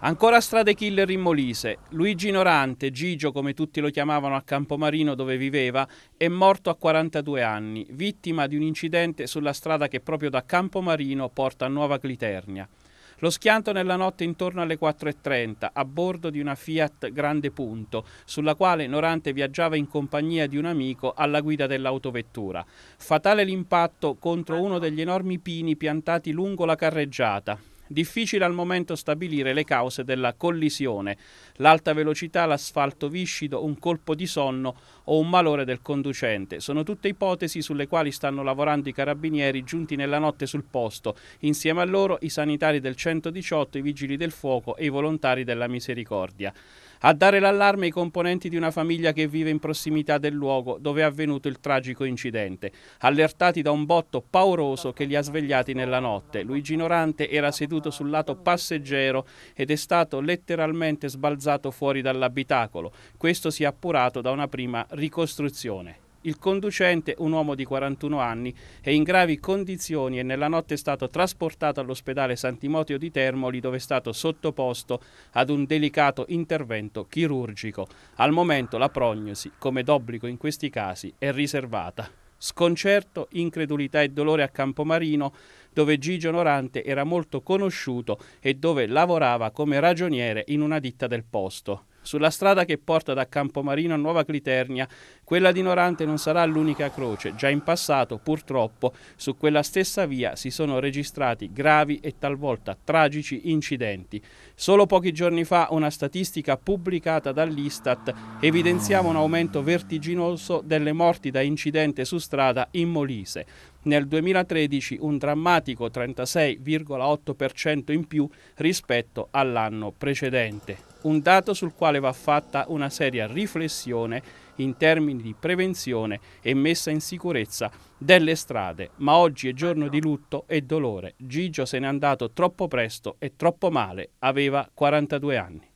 Ancora strade killer in Molise. Luigi Norante, Gigio come tutti lo chiamavano a Campomarino dove viveva, è morto a 42 anni, vittima di un incidente sulla strada che proprio da Campomarino porta a Nuova Cliternia. Lo schianto nella notte intorno alle 4.30 a bordo di una Fiat Grande Punto, sulla quale Norante viaggiava in compagnia di un amico alla guida dell'autovettura. Fatale l'impatto contro uno degli enormi pini piantati lungo la carreggiata. Difficile al momento stabilire le cause della collisione, l'alta velocità, l'asfalto viscido, un colpo di sonno o un malore del conducente. Sono tutte ipotesi sulle quali stanno lavorando i carabinieri giunti nella notte sul posto, insieme a loro i sanitari del 118, i vigili del fuoco e i volontari della misericordia. A dare l'allarme i componenti di una famiglia che vive in prossimità del luogo dove è avvenuto il tragico incidente, allertati da un botto pauroso che li ha svegliati nella notte. Luigi Norante era seduto sbattuto sul lato passeggero ed è stato letteralmente sbalzato fuori dall'abitacolo. Questo si è appurato da una prima ricostruzione. Il conducente, un uomo di 41 anni, è in gravi condizioni e nella notte è stato trasportato all'ospedale Santimotio di Termoli dove è stato sottoposto ad un delicato intervento chirurgico. Al momento la prognosi, come d'obbligo in questi casi, è riservata. Sconcerto, incredulità e dolore a Campomarino, dove Gigio Norante era molto conosciuto e dove lavorava come ragioniere in una ditta del posto. Sulla strada che porta da Campomarino a Nuova Cliternia, quella di Norante non sarà l'unica croce. Già in passato, purtroppo, su quella stessa via si sono registrati gravi e talvolta tragici incidenti. Solo pochi giorni fa una statistica pubblicata dall'Istat evidenziava un aumento vertiginoso delle morti da incidente su strada in Molise. Nel 2013 un drammatico 36,8% in più rispetto all'anno precedente un dato sul quale va fatta una seria riflessione in termini di prevenzione e messa in sicurezza delle strade, ma oggi è giorno di lutto e dolore. Gigio se n'è andato troppo presto e troppo male, aveva 42 anni.